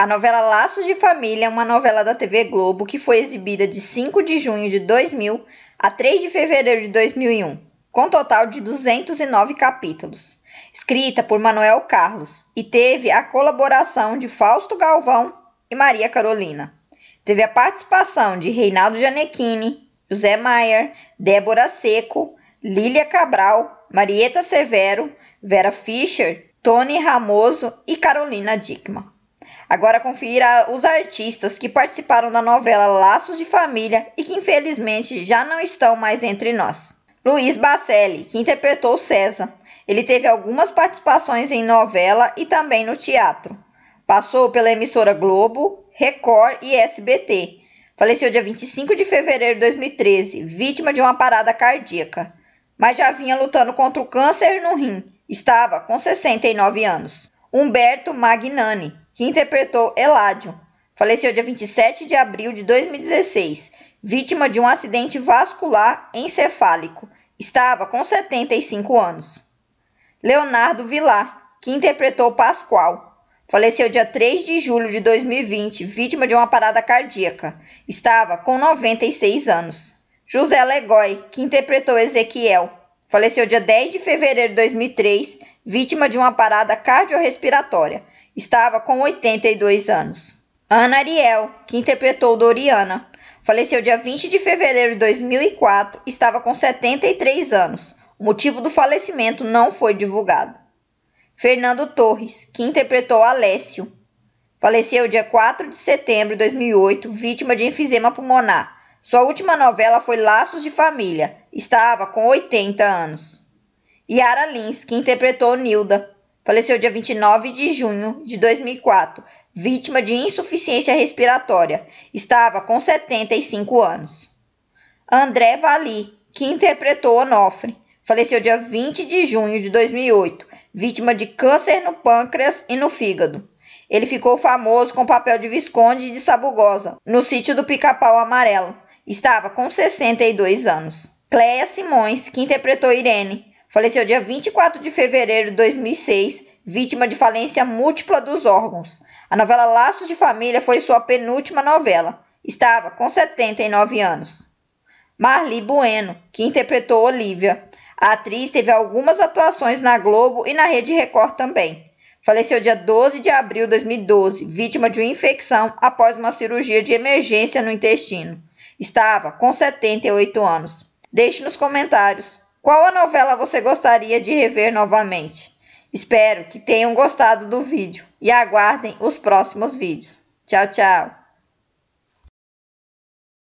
A novela Laços de Família é uma novela da TV Globo que foi exibida de 5 de junho de 2000 a 3 de fevereiro de 2001, com um total de 209 capítulos. Escrita por Manuel Carlos e teve a colaboração de Fausto Galvão e Maria Carolina. Teve a participação de Reinaldo Janequini, José Maier, Débora Seco, Lília Cabral, Marieta Severo, Vera Fischer, Tony Ramoso e Carolina Dickman. Agora confira os artistas que participaram da novela Laços de Família e que infelizmente já não estão mais entre nós. Luiz Bacelli, que interpretou César. Ele teve algumas participações em novela e também no teatro. Passou pela emissora Globo, Record e SBT. Faleceu dia 25 de fevereiro de 2013, vítima de uma parada cardíaca. Mas já vinha lutando contra o câncer no rim. Estava com 69 anos. Humberto Magnani, que interpretou Eládio. Faleceu dia 27 de abril de 2016, vítima de um acidente vascular encefálico. Estava com 75 anos. Leonardo Vilar, que interpretou Pascoal. Faleceu dia 3 de julho de 2020, vítima de uma parada cardíaca. Estava com 96 anos. José Legói, que interpretou Ezequiel. Faleceu dia 10 de fevereiro de 2003, vítima de uma parada cardiorrespiratória estava com 82 anos. Ana Ariel, que interpretou Doriana, faleceu dia 20 de fevereiro de 2004, estava com 73 anos. O motivo do falecimento não foi divulgado. Fernando Torres, que interpretou Alessio, faleceu dia 4 de setembro de 2008, vítima de enfisema pulmonar. Sua última novela foi Laços de Família. Estava com 80 anos. Yara Lins, que interpretou Nilda, Faleceu dia 29 de junho de 2004, vítima de insuficiência respiratória. Estava com 75 anos. André Vali, que interpretou Onofre, faleceu dia 20 de junho de 2008, vítima de câncer no pâncreas e no fígado. Ele ficou famoso com o papel de Visconde de Sabugosa, no sítio do Pica-Pau Amarelo. Estava com 62 anos. Cleia Simões, que interpretou Irene, Faleceu dia 24 de fevereiro de 2006, vítima de falência múltipla dos órgãos. A novela Laços de Família foi sua penúltima novela. Estava com 79 anos. Marli Bueno, que interpretou Olivia. A atriz teve algumas atuações na Globo e na Rede Record também. Faleceu dia 12 de abril de 2012, vítima de uma infecção após uma cirurgia de emergência no intestino. Estava com 78 anos. Deixe nos comentários qual a novela você gostaria de rever novamente? Espero que tenham gostado do vídeo e aguardem os próximos vídeos. Tchau, tchau!